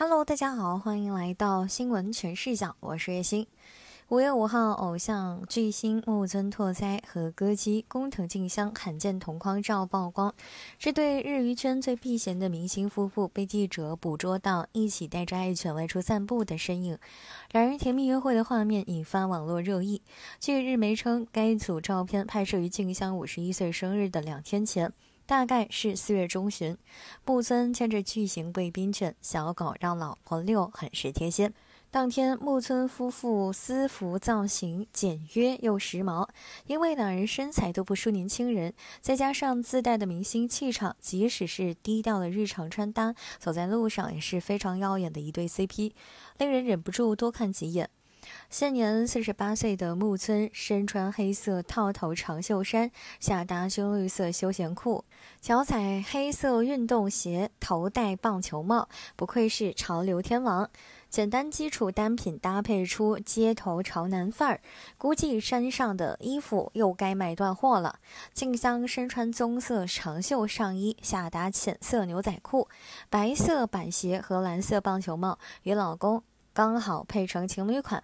Hello，大家好，欢迎来到新闻全视角，我是月星。五月五号，偶像巨星木村拓哉和歌姬工藤静香罕见同框照曝光，这对日娱圈最避嫌的明星夫妇被记者捕捉到一起带着爱犬外出散步的身影，两人甜蜜约会的画面引发网络热议。据日媒称，该组照片拍摄于静香五十一岁生日的两天前。大概是四月中旬，木村牵着巨型贵宾犬小狗，让老婆遛，很是贴心。当天，木村夫妇私服造型简约又时髦，因为两人身材都不输年轻人，再加上自带的明星气场，即使是低调的日常穿搭，走在路上也是非常耀眼的一对 CP，令人忍不住多看几眼。现年四十八岁的木村身穿黑色套头长袖衫，下搭军绿色休闲裤，脚踩黑色运动鞋，头戴棒球帽，不愧是潮流天王。简单基础单品搭配出街头潮男范儿，估计身上的衣服又该卖断货了。静香身穿棕色长袖上衣，下搭浅色牛仔裤，白色板鞋和蓝色棒球帽，与老公刚好配成情侣款。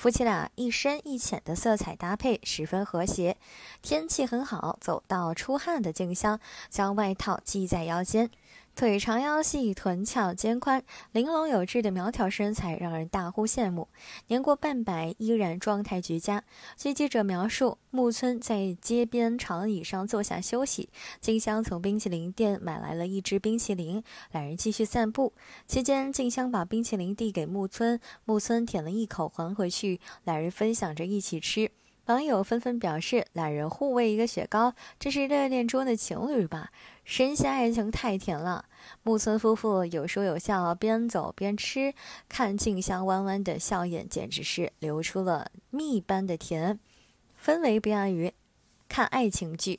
夫妻俩一深一浅的色彩搭配十分和谐，天气很好，走到出汗的静香将外套系在腰间。腿长腰细臀翘肩宽，玲珑有致的苗条身材让人大呼羡慕。年过半百依然状态绝佳。据记者描述，木村在街边长椅上坐下休息，静香从冰淇淋店买来了一支冰淇淋，两人继续散步。期间，静香把冰淇淋递给木村，木村舔了一口还回去，两人分享着一起吃。网友纷纷表示：“两人互喂一个雪糕，这是热恋中的情侣吧？神仙爱情太甜了。”木村夫妇有说有笑，边走边吃，看静香弯弯的笑眼，简直是流出了蜜般的甜，氛围不亚于看爱情剧。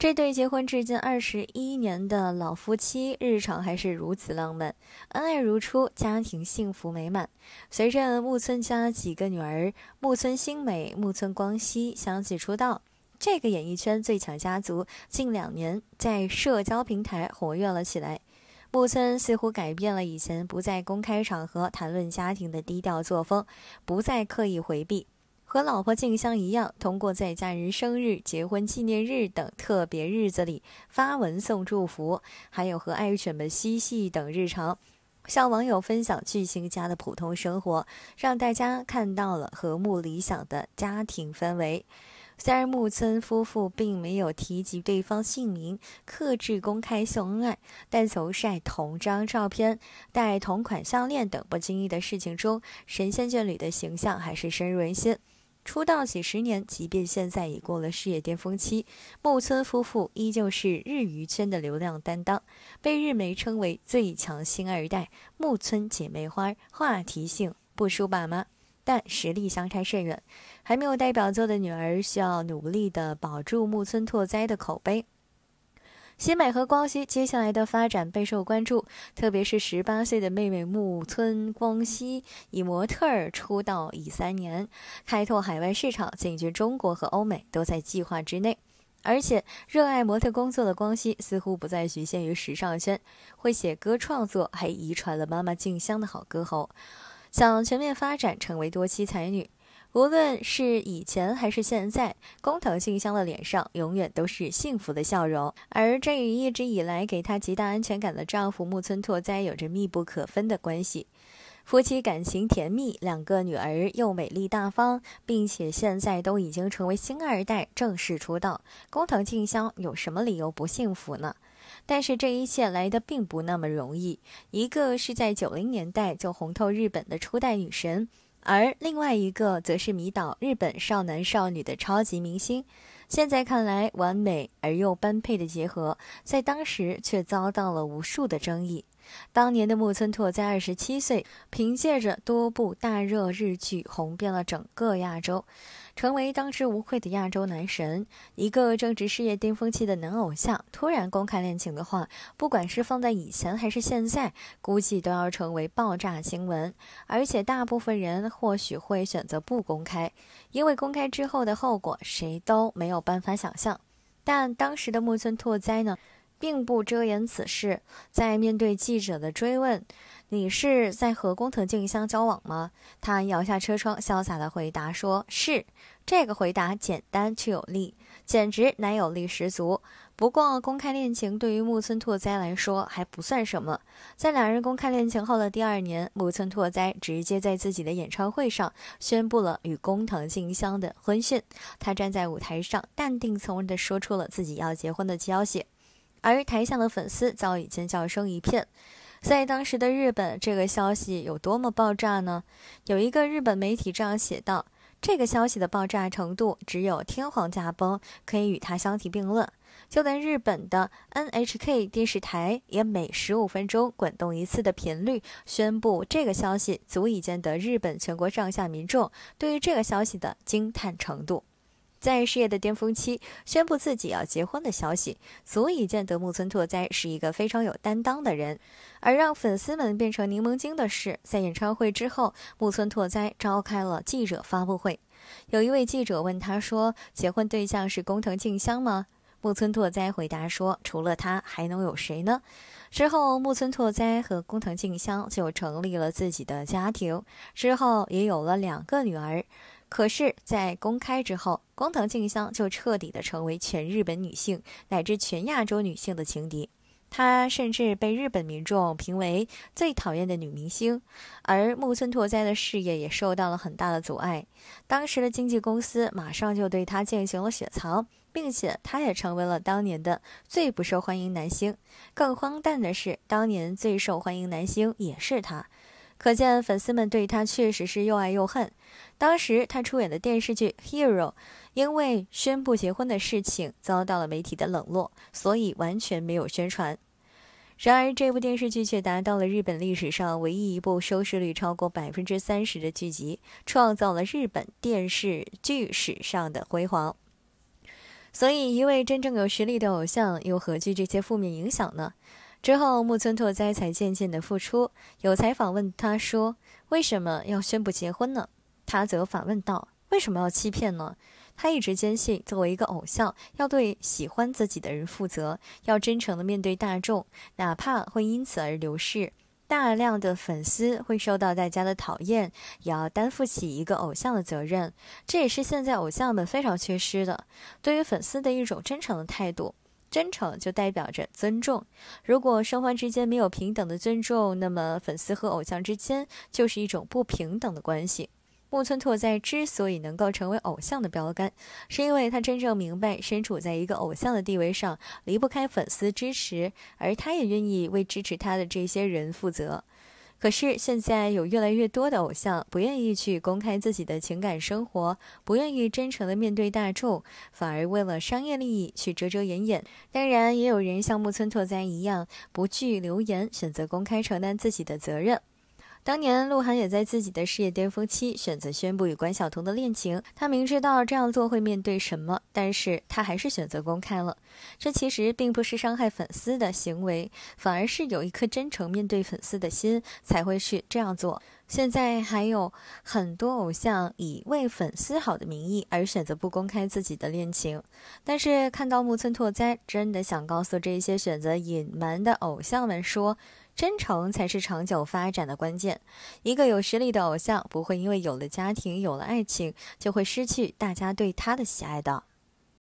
这对结婚至今二十一年的老夫妻，日常还是如此浪漫，恩爱如初，家庭幸福美满。随着木村家几个女儿木村新美、木村光希相继出道，这个演艺圈最强家族近两年在社交平台活跃了起来。木村似乎改变了以前不在公开场合谈论家庭的低调作风，不再刻意回避。和老婆静香一样，通过在家人生日、结婚纪念日等特别日子里发文送祝福，还有和爱犬们嬉戏等日常，向网友分享巨星家的普通生活，让大家看到了和睦理想的家庭氛围。虽然木村夫妇并没有提及对方姓名，克制公开秀恩爱，但从晒同张照片、戴同款项链等不经意的事情中，神仙眷侣的形象还是深入人心。出道几十年，即便现在已过了事业巅峰期，木村夫妇依旧是日娱圈的流量担当，被日媒称为最强星二代。木村姐妹花话题性不输爸妈，但实力相差甚远。还没有代表作的女儿需要努力地保住木村拓哉的口碑。西美和光希接下来的发展备受关注，特别是十八岁的妹妹木村光希以模特出道已三年，开拓海外市场，进军中国和欧美都在计划之内。而且热爱模特工作的光希似乎不再局限于时尚圈，会写歌创作，还遗传了妈妈静香的好歌喉，想全面发展，成为多栖才女。无论是以前还是现在，工藤静香的脸上永远都是幸福的笑容，而这与一直以来给她极大安全感的丈夫木村拓哉有着密不可分的关系。夫妻感情甜蜜，两个女儿又美丽大方，并且现在都已经成为星二代，正式出道。工藤静香有什么理由不幸福呢？但是这一切来的并不那么容易。一个是在九零年代就红透日本的初代女神。而另外一个，则是迷倒日本少男少女的超级明星。现在看来完美而又般配的结合，在当时却遭到了无数的争议。当年的木村拓哉二十七岁，凭借着多部大热日剧红遍了整个亚洲，成为当之无愧的亚洲男神。一个正值事业巅峰期的男偶像，突然公开恋情的话，不管是放在以前还是现在，估计都要成为爆炸新闻。而且，大部分人或许会选择不公开，因为公开之后的后果谁都没有办法想象。但当时的木村拓哉呢？并不遮掩此事，在面对记者的追问：“你是在和工藤静香交往吗？”他摇下车窗，潇洒的回答说：“是。”这个回答简单却有力，简直男友力十足。不过，公开恋情对于木村拓哉来说还不算什么。在两人公开恋情后的第二年，木村拓哉直接在自己的演唱会上宣布了与工藤静香的婚讯。他站在舞台上，淡定从容地说出了自己要结婚的消息。而台下的粉丝早已尖叫声一片，在当时的日本，这个消息有多么爆炸呢？有一个日本媒体这样写道：“这个消息的爆炸程度，只有天皇驾崩可以与它相提并论。”就连日本的 NHK 电视台也每十五分钟滚动一次的频率宣布这个消息，足以见得日本全国上下民众对于这个消息的惊叹程度。在事业的巅峰期宣布自己要结婚的消息，足以见得木村拓哉是一个非常有担当的人。而让粉丝们变成柠檬精的事，在演唱会之后，木村拓哉召开了记者发布会。有一位记者问他说：“结婚对象是工藤静香吗？”木村拓哉回答说：“除了他，还能有谁呢？”之后，木村拓哉和工藤静香就成立了自己的家庭，之后也有了两个女儿。可是，在公开之后，工藤静香就彻底的成为全日本女性乃至全亚洲女性的情敌，她甚至被日本民众评为最讨厌的女明星，而木村拓哉的事业也受到了很大的阻碍，当时的经纪公司马上就对她进行了雪藏，并且她也成为了当年的最不受欢迎男星。更荒诞的是，当年最受欢迎男星也是他。可见粉丝们对他确实是又爱又恨。当时他出演的电视剧《Hero》，因为宣布结婚的事情遭到了媒体的冷落，所以完全没有宣传。然而这部电视剧却达到了日本历史上唯一一部收视率超过百分之三十的剧集，创造了日本电视剧史上的辉煌。所以一位真正有实力的偶像又何惧这些负面影响呢？之后，木村拓哉才渐渐的复出。有采访问他说：“为什么要宣布结婚呢？”他则反问道：“为什么要欺骗呢？”他一直坚信，作为一个偶像，要对喜欢自己的人负责，要真诚的面对大众，哪怕会因此而流逝大量的粉丝，会受到大家的讨厌，也要担负起一个偶像的责任。这也是现在偶像们非常缺失的，对于粉丝的一种真诚的态度。真诚就代表着尊重。如果双方之间没有平等的尊重，那么粉丝和偶像之间就是一种不平等的关系。木村拓哉之所以能够成为偶像的标杆，是因为他真正明白身处在一个偶像的地位上离不开粉丝支持，而他也愿意为支持他的这些人负责。可是现在有越来越多的偶像不愿意去公开自己的情感生活，不愿意真诚的面对大众，反而为了商业利益去遮遮掩掩。当然，也有人像木村拓哉一样不惧流言，选择公开承担自己的责任。当年鹿晗也在自己的事业巅峰期选择宣布与关晓彤的恋情，他明知道这样做会面对什么，但是他还是选择公开了。这其实并不是伤害粉丝的行为，反而是有一颗真诚面对粉丝的心才会去这样做。现在还有很多偶像以为粉丝好的名义而选择不公开自己的恋情，但是看到木村拓哉，真的想告诉这些选择隐瞒的偶像们说。真诚才是长久发展的关键。一个有实力的偶像，不会因为有了家庭、有了爱情，就会失去大家对他的喜爱的。